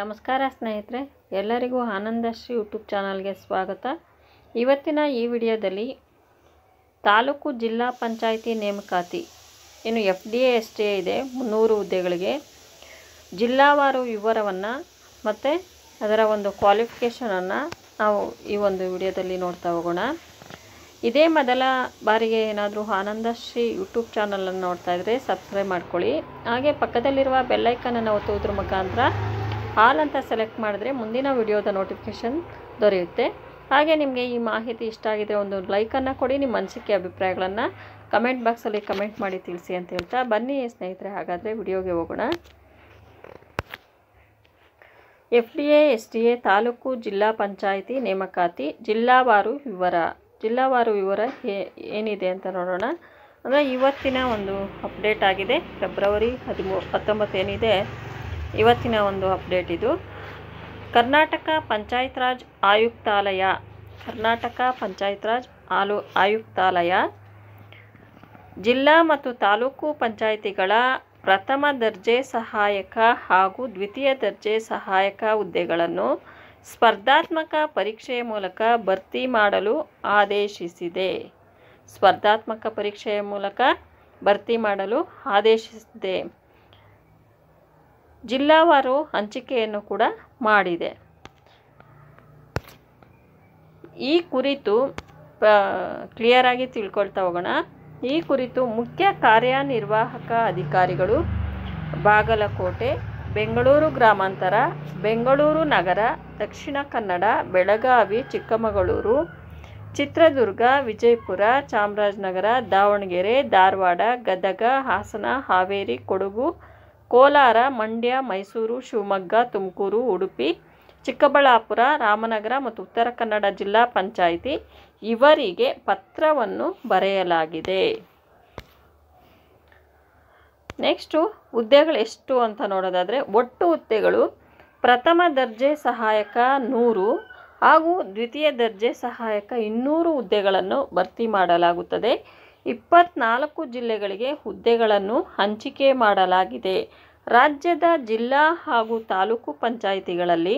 ನಮಸ್ಕಾರ ಸ್ನೇಹಿತರೆ ಎಲ್ಲರಿಗೂ ಆನಂದಶ್ರೀ ಯೂಟ್ಯೂಬ್ ಚಾನಲ್ಗೆ ಸ್ವಾಗತ ಇವತ್ತಿನ ಈ ವಿಡಿಯೋದಲ್ಲಿ ತಾಲೂಕು ಜಿಲ್ಲಾ ಪಂಚಾಯಿತಿ ನೇಮಕಾತಿ ಏನು F D A S T A ಇದೆ ಮುನ್ನೂರು ಹುದ್ದೆಗಳಿಗೆ ಜಿಲ್ಲಾವಾರು ವಿವರವನ್ನು ಮತ್ತು ಅದರ ಒಂದು ಕ್ವಾಲಿಫಿಕೇಷನನ್ನು ನಾವು ಈ ಒಂದು ವಿಡಿಯೋದಲ್ಲಿ ನೋಡ್ತಾ ಹೋಗೋಣ ಇದೇ ಮೊದಲ ಬಾರಿಗೆ ಏನಾದರೂ ಆನಂದಶ್ರೀ ಯೂಟ್ಯೂಬ್ ಚಾನಲನ್ನು ನೋಡ್ತಾ ಇದ್ದರೆ ಸಬ್ಸ್ಕ್ರೈಬ್ ಮಾಡ್ಕೊಳ್ಳಿ ಹಾಗೆ ಪಕ್ಕದಲ್ಲಿರುವ ಬೆಲ್ಲೈಕನನ್ನು ಒತ್ತುವುದ್ರ ಮುಖಾಂತರ ಹಾಲ್ ಅಂತ ಸೆಲೆಕ್ಟ್ ಮಾಡಿದ್ರೆ ಮುಂದಿನ ವಿಡಿಯೋದ ನೋಟಿಫಿಕೇಷನ್ ದೊರೆಯುತ್ತೆ ಹಾಗೆ ನಿಮಗೆ ಈ ಮಾಹಿತಿ ಇಷ್ಟ ಆಗಿದೆ ಒಂದು ಲೈಕನ್ನು ಕೊಡಿ ನಿಮ್ಮ ಅನಿಸಿಕೆ ಅಭಿಪ್ರಾಯಗಳನ್ನು ಕಮೆಂಟ್ ಬಾಕ್ಸಲ್ಲಿ ಕಮೆಂಟ್ ಮಾಡಿ ತಿಳಿಸಿ ಅಂತ ಹೇಳ್ತಾ ಬನ್ನಿ ಸ್ನೇಹಿತರೆ ಹಾಗಾದರೆ ವಿಡಿಯೋಗೆ ಹೋಗೋಣ F D A S D A taluk ಜಿಲ್ಲಾ ಪಂಚಾಯಿತಿ ನೇಮಕಾತಿ ಜಿಲ್ಲಾವಾರು ವಿವರ ಜಿಲ್ಲಾವಾರು ವಿವರ ಏನಿದೆ ಅಂತ ನೋಡೋಣ ಅಂದರೆ ಇವತ್ತಿನ ಒಂದು ಅಪ್ಡೇಟ್ ಆಗಿದೆ ಫೆಬ್ರವರಿ ಹದಿಮೂ ಹತ್ತೊಂಬತ್ತು ಏನಿದೆ ಇವತ್ತಿನ ಒಂದು ಅಪ್ಡೇಟ್ ಇದು ಕರ್ನಾಟಕ ಪಂಚಾಯತ್ ರಾಜ್ ಆಯುಕ್ತಾಲಯ ಕರ್ನಾಟಕ ಪಂಚಾಯತ್ ರಾಜ್ ಆಲು ಆಯುಕ್ತಾಲಯ ಜಿಲ್ಲಾ ಮತ್ತು ತಾಲೂಕು ಪಂಚಾಯಿತಿಗಳ ಪ್ರಥಮ ದರ್ಜೆ ಸಹಾಯಕ ಹಾಗೂ ದ್ವಿತೀಯ ದರ್ಜೆ ಸಹಾಯಕ ಹುದ್ದೆಗಳನ್ನು ಸ್ಪರ್ಧಾತ್ಮಕ ಪರೀಕ್ಷೆಯ ಮೂಲಕ ಭರ್ತಿ ಮಾಡಲು ಆದೇಶಿಸಿದೆ ಸ್ಪರ್ಧಾತ್ಮಕ ಪರೀಕ್ಷೆಯ ಮೂಲಕ ಭರ್ತಿ ಮಾಡಲು ಆದೇಶಿಸಿದೆ ಜಿಲ್ಲಾವಾರು ಹಂಚಿಕೆಯನ್ನು ಕೂಡ ಮಾಡಿದೆ ಈ ಕುರಿತು ಕ್ಲಿಯರಾಗಿ ತಿಳ್ಕೊಳ್ತಾ ಹೋಗೋಣ ಈ ಕುರಿತು ಮುಖ್ಯ ಕಾರ್ಯನಿರ್ವಾಹಕ ಅಧಿಕಾರಿಗಳು ಬಾಗಲಕೋಟೆ ಬೆಂಗಳೂರು ಗ್ರಾಮಾಂತರ ಬೆಂಗಳೂರು ನಗರ ದಕ್ಷಿಣ ಕನ್ನಡ ಬೆಳಗಾವಿ ಚಿಕ್ಕಮಗಳೂರು ಚಿತ್ರದುರ್ಗ ವಿಜಯಪುರ ಚಾಮರಾಜನಗರ ದಾವಣಗೆರೆ ಧಾರವಾಡ ಗದಗ ಹಾಸನ ಹಾವೇರಿ ಕೊಡಗು ಕೋಲಾರ ಮಂಡ್ಯ ಮೈಸೂರು ಶಿವಮೊಗ್ಗ ತುಮಕೂರು ಉಡುಪಿ ಚಿಕ್ಕಬಳ್ಳಾಪುರ ರಾಮನಗರ ಮತ್ತು ಉತ್ತರ ಕನ್ನಡ ಜಿಲ್ಲಾ ಪಂಚಾಯಿತಿ ಇವರಿಗೆ ಪತ್ರವನ್ನು ಬರೆಯಲಾಗಿದೆ ನೆಕ್ಸ್ಟು ಹುದ್ದೆಗಳು ಎಷ್ಟು ಅಂತ ನೋಡೋದಾದರೆ ಒಟ್ಟು ಹುದ್ದೆಗಳು ಪ್ರಥಮ ದರ್ಜೆ ಸಹಾಯಕ ನೂರು ಹಾಗೂ ದ್ವಿತೀಯ ದರ್ಜೆ ಸಹಾಯಕ ಇನ್ನೂರು ಹುದ್ದೆಗಳನ್ನು ಭರ್ತಿ ಮಾಡಲಾಗುತ್ತದೆ ಇಪ್ಪತ್ನಾಲ್ಕು ಜಿಲ್ಲೆಗಳಿಗೆ ಹುದ್ದೆಗಳನ್ನು ಹಂಚಿಕೆ ಮಾಡಲಾಗಿದೆ ರಾಜ್ಯದ ಜಿಲ್ಲಾ ಹಾಗೂ ತಾಲೂಕು ಪಂಚಾಯಿತಿಗಳಲ್ಲಿ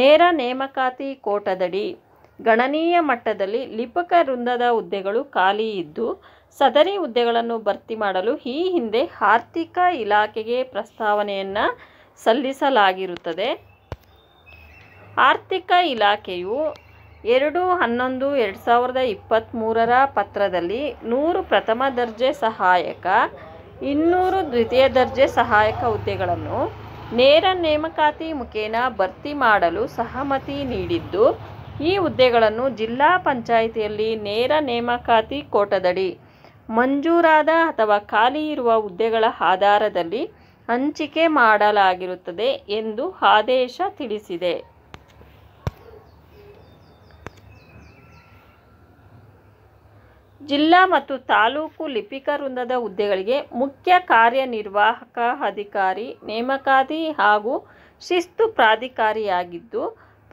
ನೇರ ನೇಮಕಾತಿ ಕೋಟದಡಿ ಗಣನೀಯ ಮಟ್ಟದಲ್ಲಿ ಲಿಪಕ ವೃಂದದ ಹುದ್ದೆಗಳು ಖಾಲಿ ಇದ್ದು ಸದರಿ ಹುದ್ದೆಗಳನ್ನು ಭರ್ತಿ ಮಾಡಲು ಈ ಹಿಂದೆ ಆರ್ಥಿಕ ಇಲಾಖೆಗೆ ಪ್ರಸ್ತಾವನೆಯನ್ನು ಸಲ್ಲಿಸಲಾಗಿರುತ್ತದೆ ಆರ್ಥಿಕ ಇಲಾಖೆಯು ಎರಡು ಹನ್ನೊಂದು ಎರಡು ಸಾವಿರದ ಇಪ್ಪತ್ತ್ಮೂರರ ಪತ್ರದಲ್ಲಿ ನೂರು ಪ್ರಥಮ ದರ್ಜೆ ಸಹಾಯಕ ಇನ್ನೂರು ದ್ವಿತೀಯ ದರ್ಜೆ ಸಹಾಯಕ ಹುದ್ದೆಗಳನ್ನು ನೇರ ನೇಮಕಾತಿ ಮುಖೇನ ಭರ್ತಿ ಮಾಡಲು ಸಹಮತಿ ನೀಡಿದ್ದು ಈ ಹುದ್ದೆಗಳನ್ನು ಜಿಲ್ಲಾ ಪಂಚಾಯಿತಿಯಲ್ಲಿ ನೇರ ನೇಮಕಾತಿ ಕೋಟದಡಿ ಮಂಜೂರಾದ ಅಥವಾ ಖಾಲಿ ಇರುವ ಹುದ್ದೆಗಳ ಆಧಾರದಲ್ಲಿ ಹಂಚಿಕೆ ಮಾಡಲಾಗಿರುತ್ತದೆ ಎಂದು ಆದೇಶ ತಿಳಿಸಿದೆ ಜಿಲ್ಲಾ ಮತ್ತು ತಾಲೂಕು ಲಿಪಿಕ ವೃಂದದ ಹುದ್ದೆಗಳಿಗೆ ಮುಖ್ಯ ಕಾರ್ಯನಿರ್ವಾಹಕ ಅಧಿಕಾರಿ ನೇಮಕಾತಿ ಹಾಗೂ ಶಿಸ್ತು ಪ್ರಾಧಿಕಾರಿಯಾಗಿದ್ದು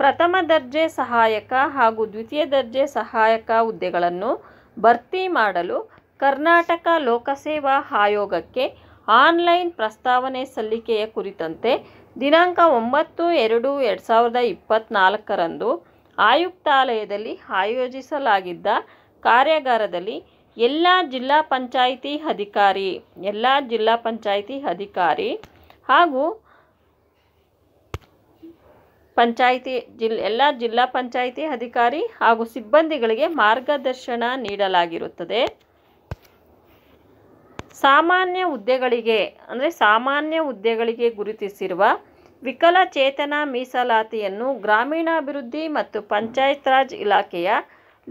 ಪ್ರಥಮ ದರ್ಜೆ ಸಹಾಯಕ ಹಾಗೂ ದ್ವಿತೀಯ ದರ್ಜೆ ಸಹಾಯಕ ಹುದ್ದೆಗಳನ್ನು ಭರ್ತಿ ಮಾಡಲು ಕರ್ನಾಟಕ ಲೋಕಸೇವಾ ಆಯೋಗಕ್ಕೆ ಆನ್ಲೈನ್ ಪ್ರಸ್ತಾವನೆ ಸಲ್ಲಿಕೆಯ ಕುರಿತಂತೆ ದಿನಾಂಕ ಒಂಬತ್ತು ಎರಡು ಎರಡು ಸಾವಿರದ ಇಪ್ಪತ್ತ್ನಾಲ್ಕರಂದು ಆಯುಕ್ತಾಲಯದಲ್ಲಿ ಆಯೋಜಿಸಲಾಗಿದ್ದ ಕಾರ್ಯಾಗಾರದಲ್ಲಿ ಎಲ್ಲ ಜಿಲ್ಲಾ ಪಂಚಾಯಿತಿ ಅಧಿಕಾರಿ ಎಲ್ಲ ಜಿಲ್ಲಾ ಪಂಚಾಯಿತಿ ಅಧಿಕಾರಿ ಹಾಗೂ ಪಂಚಾಯಿತಿ ಜಿಲ್ ಎಲ್ಲ ಜಿಲ್ಲಾ ಪಂಚಾಯಿತಿ ಅಧಿಕಾರಿ ಹಾಗೂ ಸಿಬ್ಬಂದಿಗಳಿಗೆ ಮಾರ್ಗದರ್ಶನ ನೀಡಲಾಗಿರುತ್ತದೆ ಸಾಮಾನ್ಯ ಹುದ್ದೆಗಳಿಗೆ ಅಂದರೆ ಸಾಮಾನ್ಯ ಹುದ್ದೆಗಳಿಗೆ ಗುರುತಿಸಿರುವ ವಿಕಲಚೇತನ ಮೀಸಲಾತಿಯನ್ನು ಗ್ರಾಮೀಣಾಭಿವೃದ್ಧಿ ಮತ್ತು ಪಂಚಾಯತ್ ರಾಜ್ ಇಲಾಖೆಯ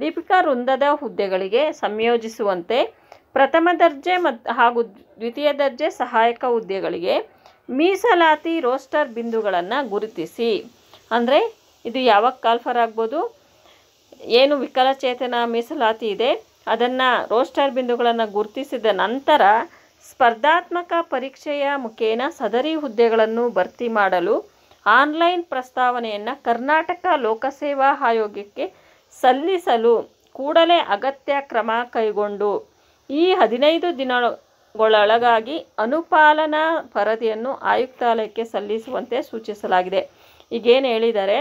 ದೀಪಿಕಾ ವೃಂದದ ಹುದ್ದೆಗಳಿಗೆ ಸಂಯೋಜಿಸುವಂತೆ ಪ್ರಥಮ ದರ್ಜೆ ಮತ್ತು ಹಾಗೂ ದ್ವಿತೀಯ ದರ್ಜೆ ಸಹಾಯಕ ಹುದ್ದೆಗಳಿಗೆ ಮೀಸಲಾತಿ ರೋಸ್ಟರ್ ಬಿಂದುಗಳನ್ನು ಗುರುತಿಸಿ ಅಂದರೆ ಇದು ಯಾವಾಗ ಕಾಲ್ಫರ್ ಆಗ್ಬೋದು ಏನು ವಿಕಲಚೇತನ ಮೀಸಲಾತಿ ಇದೆ ಅದನ್ನು ರೋಸ್ಟರ್ ಬಿಂದುಗಳನ್ನು ಗುರುತಿಸಿದ ನಂತರ ಸ್ಪರ್ಧಾತ್ಮಕ ಪರೀಕ್ಷೆಯ ಮುಖೇನ ಸದರಿ ಹುದ್ದೆಗಳನ್ನು ಭರ್ತಿ ಮಾಡಲು ಆನ್ಲೈನ್ ಪ್ರಸ್ತಾವನೆಯನ್ನು ಕರ್ನಾಟಕ ಲೋಕಸೇವಾ ಆಯೋಗಕ್ಕೆ ಸಲ್ಲಿಸಲು ಕೂಡಲೇ ಅಗತ್ಯ ಕ್ರಮ ಕೈಗೊಂಡು ಈ ಹದಿನೈದು ದಿನಗಳೊಳಗಾಗಿ ಅನುಪಾಲನಾ ವರದಿಯನ್ನು ಆಯುಕ್ತಾಲಯಕ್ಕೆ ಸಲ್ಲಿಸುವಂತೆ ಸೂಚಿಸಲಾಗಿದೆ ಈಗೇನು ಹೇಳಿದರೆ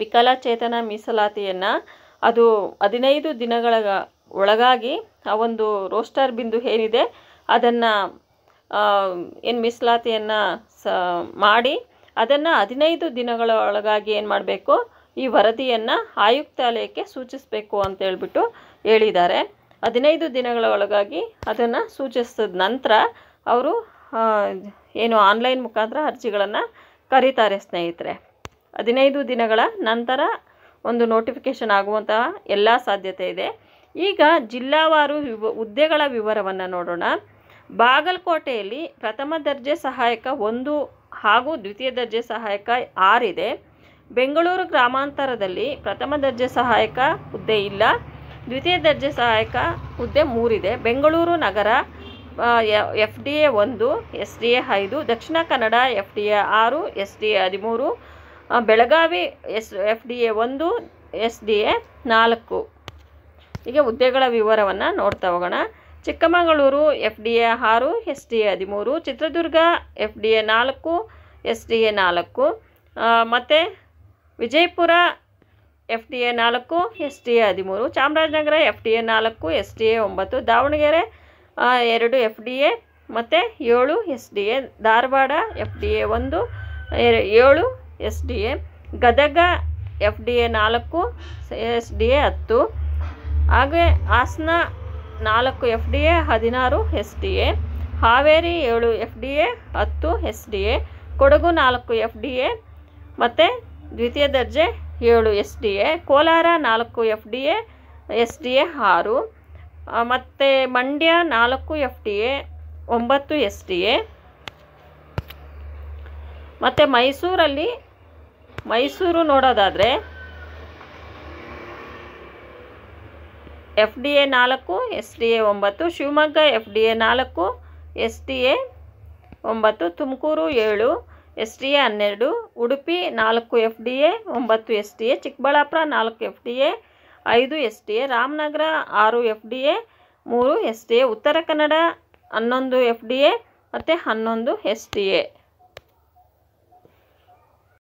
ವಿಕಲಚೇತನ ಮೀಸಲಾತಿಯನ್ನು ಅದು ಹದಿನೈದು ದಿನಗಳ ಒಳಗಾಗಿ ಆ ಒಂದು ರೋಸ್ಟರ್ ಬಿಂದು ಏನಿದೆ ಅದನ್ನು ಏನು ಮೀಸಲಾತಿಯನ್ನು ಸ ಮಾಡಿ ಅದನ್ನು ಹದಿನೈದು ದಿನಗಳ ಒಳಗಾಗಿ ಏನು ಮಾಡಬೇಕು ಈ ವರದಿಯನ್ನು ಆಯುಕ್ತಾಲಯಕ್ಕೆ ಸೂಚಿಸಬೇಕು ಅಂತ ಹೇಳ್ಬಿಟ್ಟು ಹೇಳಿದ್ದಾರೆ ಹದಿನೈದು ದಿನಗಳ ಒಳಗಾಗಿ ಅದನ್ನು ಸೂಚಿಸಿದ ನಂತರ ಅವರು ಏನು ಆನ್ಲೈನ್ ಮುಖಾಂತರ ಅರ್ಜಿಗಳನ್ನು ಕರೀತಾರೆ ಸ್ನೇಹಿತರೆ ಹದಿನೈದು ದಿನಗಳ ನಂತರ ಒಂದು ನೋಟಿಫಿಕೇಷನ್ ಆಗುವಂತಹ ಎಲ್ಲ ಸಾಧ್ಯತೆ ಇದೆ ಈಗ ಜಿಲ್ಲಾವಾರು ವಿವ ಹುದ್ದೆಗಳ ವಿವರವನ್ನು ನೋಡೋಣ ಬಾಗಲಕೋಟೆಯಲ್ಲಿ ಪ್ರಥಮ ದರ್ಜೆ ಸಹಾಯಕ ಒಂದು ಹಾಗೂ ದ್ವಿತೀಯ ದರ್ಜೆ ಸಹಾಯಕ ಆರಿದೆ ಬೆಂಗಳೂರು ಗ್ರಾಮಾಂತರದಲ್ಲಿ ಪ್ರಥಮ ದರ್ಜೆ ಸಹಾಯಕ ಹುದ್ದೆ ಇಲ್ಲ ದ್ವಿತೀಯ ದರ್ಜೆ ಸಹಾಯಕ ಹುದ್ದೆ ಮೂರಿದೆ ಬೆಂಗಳೂರು ನಗರ ಎಫ್ ಡಿ ಎ ಒಂದು ಎಸ್ ಡಿ ಎ ಐದು Dakshina Kannada F D A ಆರು ಎಸ್ ಡಿ ಎ ಹದಿಮೂರು Belagavi S F D A ಒಂದು ಎಸ್ ಡಿ ಎ ನಾಲ್ಕು ಹೀಗೆ ಹುದ್ದೆಗಳ ವಿವರವನ್ನು ನೋಡ್ತಾ ಹೋಗೋಣ ಚಿಕ್ಕಮಗಳೂರು ಎಫ್ ಡಿ ಎ ಆರು ಎಸ್ ಡಿ ಎ ಹದಿಮೂರು ಚಿತ್ರದುರ್ಗ ಎಫ್ ಡಿ ಎ ನಾಲ್ಕು ಎಸ್ ಡಿ ಎ ನಾಲ್ಕು ಮತ್ತು ವಿಜಯಪುರ ಎಫ್ ಡಿ ಎ ನಾಲ್ಕು ಎಸ್ ಡಿ ಎ ಹದಿಮೂರು ಚಾಮರಾಜನಗರ ಎಫ್ ಡಿ ಎ ನಾಲ್ಕು ಎಸ್ ಡಿ ಎ ಒಂಬತ್ತು ದಾವಣಗೆರೆ ಎರಡು ಎಫ್ ಡಿ ಎ ಮತ್ತು ಏಳು S D A Dharwad F D A ಒಂದು ಏಳು S D A Gadag F D A ನಾಲ್ಕು ಎಸ್ ಡಿ ಎ ಹತ್ತು ಹಾಗೆ ಹಾಸನ ನಾಲ್ಕು ಎಫ್ ಡಿ ಎ ಹದಿನಾರು ಎಸ್ ಡಿ ಎ ಹಾವೇರಿ ಏಳು ಎಫ್ ಡಿ ಎ ಹತ್ತು ಎಸ್ ಡಿ ಎ ಕೊಡಗು ನಾಲ್ಕು ಎಫ್ ಡಿ ಎ ಮತ್ತು ದ್ವಿತೀಯ ದರ್ಜೆ ಏಳು ಎಸ್ ಡಿ ಎ ಕೋಲಾರ ನಾಲ್ಕು F D A S D A ಆರು ಮತ್ತು ಮಂಡ್ಯ ನಾಲ್ಕು ಎಫ್ ಡಿ ಎ ಒಂಬತ್ತು ಎಸ್ ಡಿ ಎ ಮತ್ತು ಮೈಸೂರಲ್ಲಿ ಮೈಸೂರು ನೋಡೋದಾದರೆ ಎಫ್ ಡಿ ಎ ನಾಲ್ಕು ಎಸ್ ಡಿ ಎ ಒಂಬತ್ತು ಶಿವಮೊಗ್ಗ ಎಫ್ ಡಿ ಎ ನಾಲ್ಕು ಎಸ್ ಡಿ ಎ ಒಂಬತ್ತು ತುಮಕೂರು ಏಳು ಎಸ್ ಟಿ ಎ ಹನ್ನೆರಡು ಉಡುಪಿ ನಾಲ್ಕು ಎಫ್ ಡಿ ಎ ಒಂಬತ್ತು ಎಸ್ ಟಿ ಎ ಚಿಕ್ಕಬಳ್ಳಾಪುರ ನಾಲ್ಕು ಎಫ್ ಡಿ ಎ ಐದು ಎಸ್ ಟಿ ಎ ರಾಮನಗರ ಆರು ಎಫ್ ಡಿ ಎ ಮೂರು S T A Uttara Kannada ಹನ್ನೊಂದು ಎಫ್ ಡಿ ಎ ಮತ್ತು ಹನ್ನೊಂದು ಎಸ್ ಟಿ ಎ